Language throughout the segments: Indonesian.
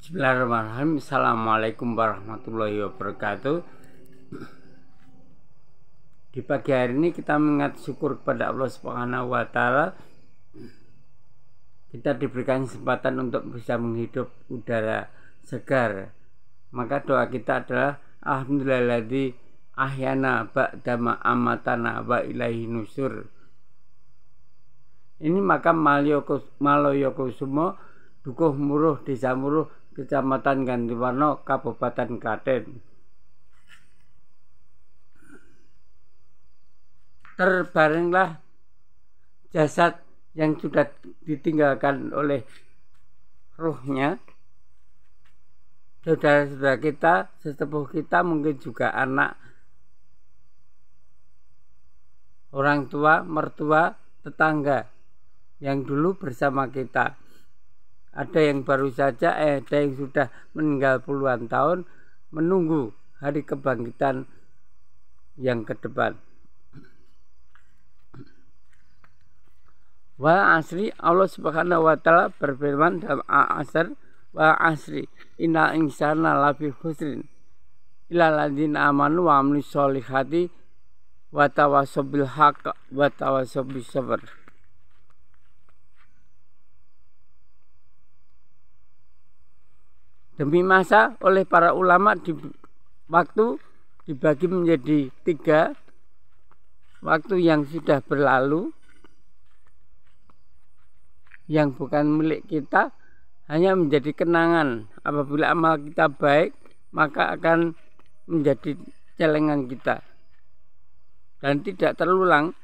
Bismillahirrahmanirrahim Assalamualaikum warahmatullahi wabarakatuh Di pagi hari ini kita mengingat syukur kepada Allah subhanahu wa ta'ala Kita diberikan kesempatan untuk bisa menghidup udara segar Maka doa kita adalah Alhamdulillahilladzi ahyana ba'dama amatana wa ilaihi nusur Ini maka maloyokusumo Maloyokusumo dukuh muruh desa muruh Kecamatan Gandiwarno, Kabupaten Klaten. Terbaringlah jasad yang sudah ditinggalkan oleh ruhnya. Saudara-saudara kita, sesepuh kita, mungkin juga anak, orang tua, mertua, tetangga yang dulu bersama kita ada yang baru saja eh, ada yang sudah meninggal puluhan tahun menunggu hari kebangkitan yang ke depan wa asri Allah subhanahu wa ta'ala berfirman dalam asr wa asri inna insana lafi husrin ilaladin amanu wa amli solihati wa tawasobil haq wa tawasobil sabr Demi masa oleh para ulama di waktu dibagi menjadi tiga waktu yang sudah berlalu yang bukan milik kita hanya menjadi kenangan apabila amal kita baik maka akan menjadi celengan kita dan tidak terulang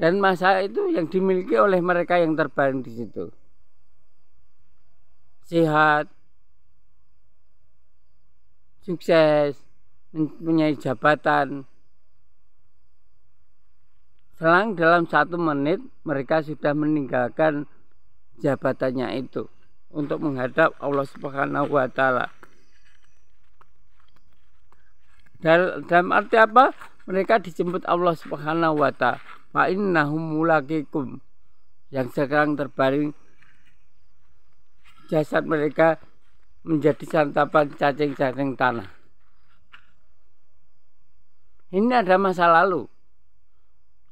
dan masa itu yang dimiliki oleh mereka yang terbaring di situ sehat, sukses, mempunyai jabatan. Selang dalam satu menit mereka sudah meninggalkan jabatannya itu untuk menghadap Allah Subhanahu wa taala. Dalam arti apa? Mereka dijemput Allah Subhanahu wa taala. Fa innahum mulakikum. Yang sekarang terbaring jasad mereka menjadi santapan cacing-cacing tanah. Ini ada masa lalu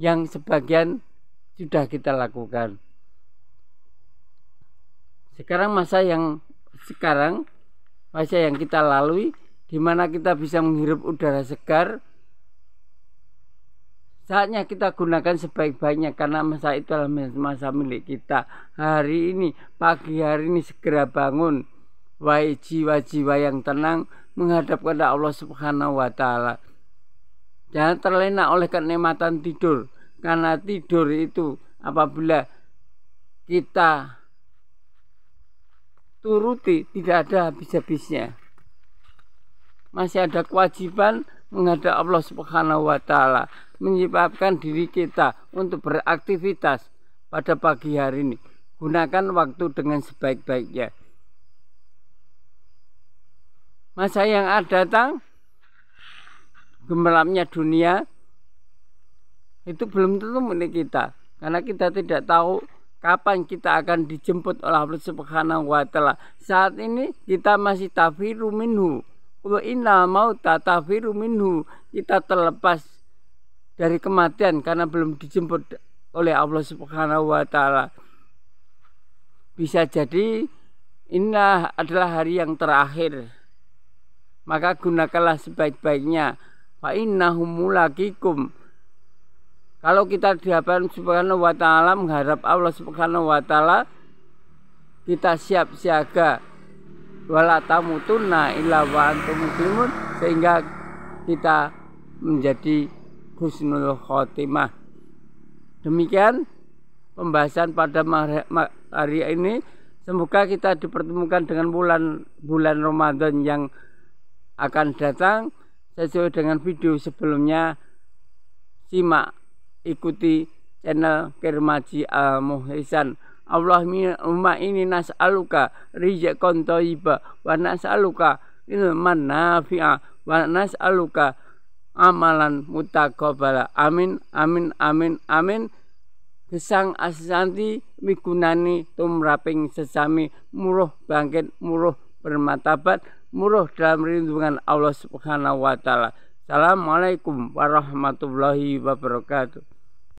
yang sebagian sudah kita lakukan. Sekarang masa yang sekarang masa yang kita lalui di mana kita bisa menghirup udara segar Saatnya kita gunakan sebaik-baiknya karena masa itu adalah masa milik kita. Hari ini, pagi hari ini segera bangun. Wahai jiwa-jiwa yang tenang menghadap kepada Allah Subhanahu wa taala. Jangan terlena oleh kenikmatan tidur karena tidur itu apabila kita turuti tidak ada habis-habisnya. Masih ada kewajiban menghadap Allah Subhanahu wa taala menyebabkan diri kita untuk beraktivitas pada pagi hari ini. Gunakan waktu dengan sebaik-baiknya. Masa yang akan datang, gemerlapnya dunia, itu belum tentu milik kita. Karena kita tidak tahu kapan kita akan dijemput oleh Allah Subhanahu wa taala. Saat ini kita masih tafiru minhu. Kalau inna mauta tafiru minhu. Kita terlepas dari kematian karena belum dijemput oleh Allah Subhanahu wa taala. Bisa jadi inilah adalah hari yang terakhir. Maka gunakanlah sebaik-baiknya. Fa innahum Kalau kita di hadapan Subhanahu wa taala mengharap Allah Subhanahu wa taala kita siap siaga wala tamutunna illa wa antum sehingga kita menjadi husnul khotimah. Demikian pembahasan pada hari ini. Semoga kita dipertemukan dengan bulan bulan Ramadan yang akan datang sesuai dengan video sebelumnya. Simak, ikuti channel Kermaji Al Muhsan. Allahumma ini nas'aluka rizqan thayyiba wa nas'aluka ilman nafi'a wa nas'aluka amalan mutakobala. Amin, amin, amin, amin. Gesang asanti migunani tumraping sesami muruh bangkit, muruh bermatabat, muruh dalam lindungan Allah Subhanahu wa taala. Assalamualaikum warahmatullahi wabarakatuh.